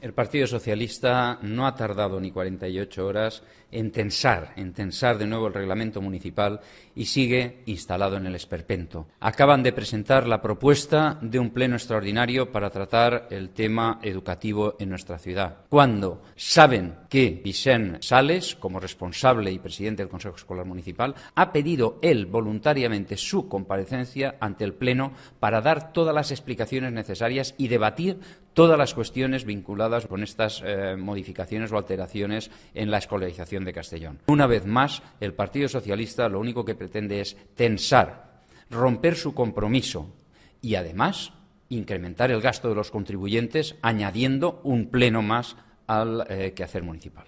El Partido Socialista no ha tardado ni 48 horas en tensar, en tensar de nuevo el reglamento municipal y sigue instalado en el esperpento. Acaban de presentar la propuesta de un pleno extraordinario para tratar el tema educativo en nuestra ciudad. Cuando saben que Vicente Sales, como responsable y presidente del Consejo Escolar Municipal, ha pedido él voluntariamente su comparecencia ante el pleno para dar todas las explicaciones necesarias y debatir todas las cuestiones vinculadas con estas eh, modificaciones o alteraciones en la escolarización de Castellón. Una vez más, el Partido Socialista lo único que pretende es tensar, romper su compromiso y, además, incrementar el gasto de los contribuyentes añadiendo un pleno más al eh, quehacer municipal.